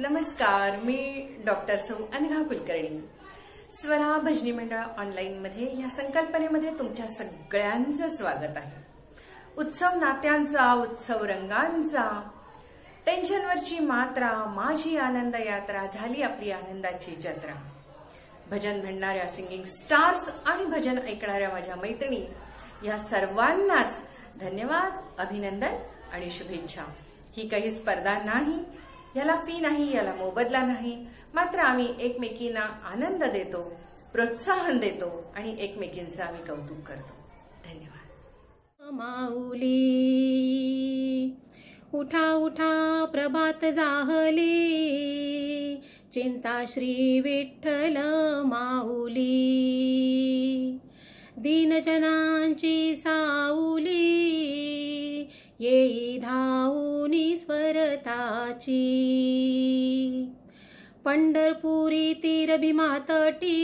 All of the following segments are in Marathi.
नमस्कार मी डॉक्टर सौ अनघा कुलकर्णी स्वरा भजनी मंडळ ऑनलाईनमध्ये या संकल्पनेमध्ये तुमच्या सगळ्यांचं स्वागत आहे उत्सव नात्यांचा उत्सव रंगांचा टेन्शनवरची मात्रा माझी आनंद यात्रा झाली आपली आनंदाची जत्रा भजन म्हणणाऱ्या सिंगिंग स्टार्स आणि भजन ऐकणाऱ्या माझ्या मैत्रिणी या सर्वांनाच धन्यवाद अभिनंदन आणि शुभेच्छा ही काही स्पर्धा नाही याला फी नाही याला मोबदला नाही मात्र आम्ही एकमेकींना आनंद देतो प्रोत्साहन देतो आणि एकमेकींचं आम्ही कौतुक करतो धन्यवाद माऊली उठा उठा प्रभात जाहली चिंता श्री विठ्ठल माऊली दीनजना धाऊनी स्वरताची पंढरपुरी तीरभिमातटी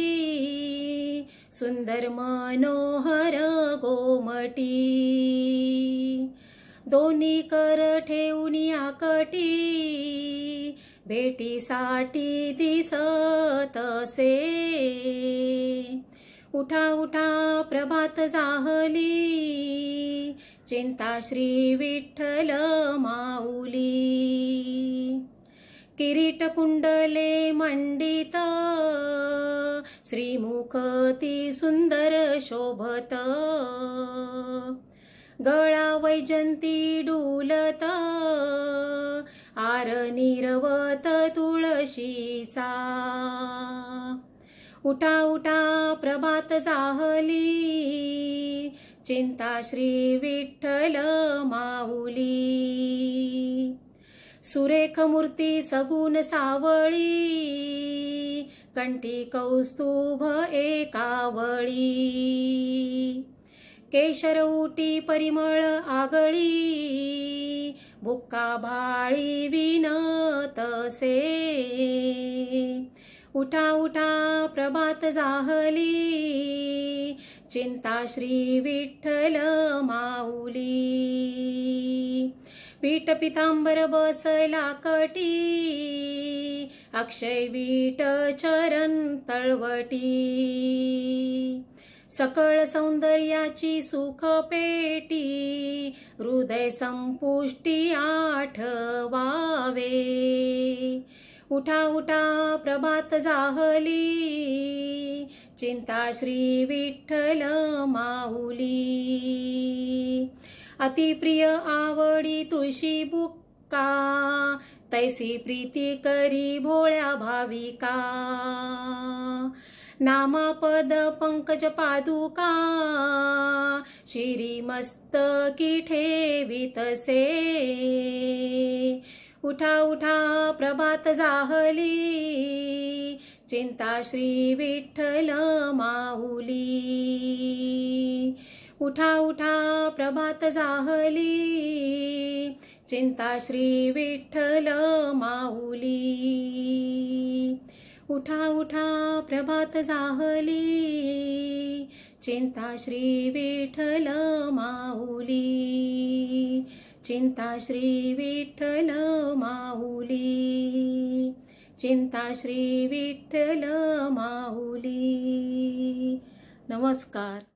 सुंदर मनोहर गोमटी दोन्ही कर ठेवून आकटी भेटीसाठी दिसतसे उठा उठा प्रभात जाहली श्री विठ्ठल माऊली किरीट कुंडले मंडित श्रीमुख ती सुंदर शोभत गळा वैजंती डुलत आर निरवत तुळशीचा उठा उठा प्रभात जाहली चिंता श्री विठ्ठल माऊली सुरेख मूर्ती सगुण सावळी कंठी कौस्तुभ एकावळी केशरउटी परिमळ आगळी बुक्का भाळी विनतसे उठा उठा प्रभात जाहली चिंताश्री श्री विठ्ठल माऊली पीठ पितांबर बसला कटी अक्षय वीट चरण तळवटी सकळ सौंदर्याची सुख पेटी हृदय संपुष्टी आठवावे उठा उठा प्रभात जाहली चिंताश्री विठ्ठल माऊली अतिप्रिय आवडी तुळशी बुक्का तैसी प्रीती करी भोळ्या भाविका नामापद पंकज पादुका शिरी मस्त की उठा उठा प्रभात जाहली चिंता श्री विठ्ठल माऊली उठा उठा प्रभात जाहली चिंता श्री विठ्ठल माऊली उठा उठा प्रभात जाहली चिंता श्री विठ्ठल माऊली चिंता श्री विठ्ठल माऊली चिंता श्री विठ्ठल माऊली नमस्कार